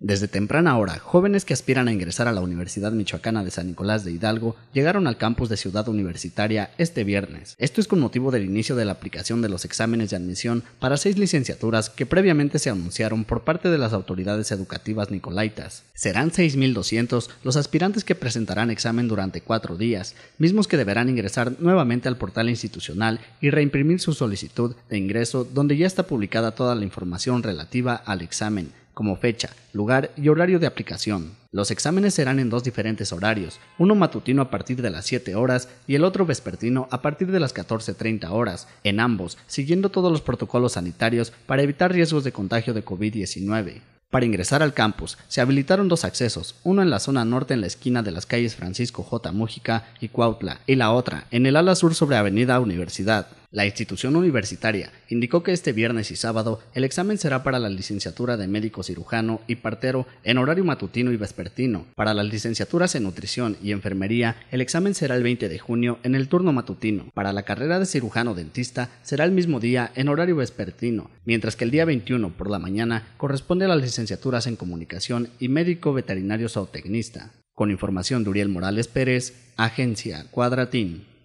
Desde temprana hora, jóvenes que aspiran a ingresar a la Universidad Michoacana de San Nicolás de Hidalgo llegaron al campus de Ciudad Universitaria este viernes. Esto es con motivo del inicio de la aplicación de los exámenes de admisión para seis licenciaturas que previamente se anunciaron por parte de las autoridades educativas nicolaitas. Serán 6.200 los aspirantes que presentarán examen durante cuatro días, mismos que deberán ingresar nuevamente al portal institucional y reimprimir su solicitud de ingreso donde ya está publicada toda la información relativa al examen como fecha, lugar y horario de aplicación. Los exámenes serán en dos diferentes horarios, uno matutino a partir de las 7 horas y el otro vespertino a partir de las 14.30 horas, en ambos, siguiendo todos los protocolos sanitarios para evitar riesgos de contagio de COVID-19. Para ingresar al campus se habilitaron dos accesos, uno en la zona norte en la esquina de las calles Francisco J. Mújica y Cuautla, y la otra en el ala sur sobre Avenida Universidad. La institución universitaria indicó que este viernes y sábado el examen será para la licenciatura de médico cirujano y partero en horario matutino y vespertino. Para las licenciaturas en nutrición y enfermería, el examen será el 20 de junio en el turno matutino. Para la carrera de cirujano dentista será el mismo día en horario vespertino, mientras que el día 21 por la mañana corresponde a las licenciaturas en comunicación y médico veterinario zootecnista. Con información de Uriel Morales Pérez, Agencia Cuadratín.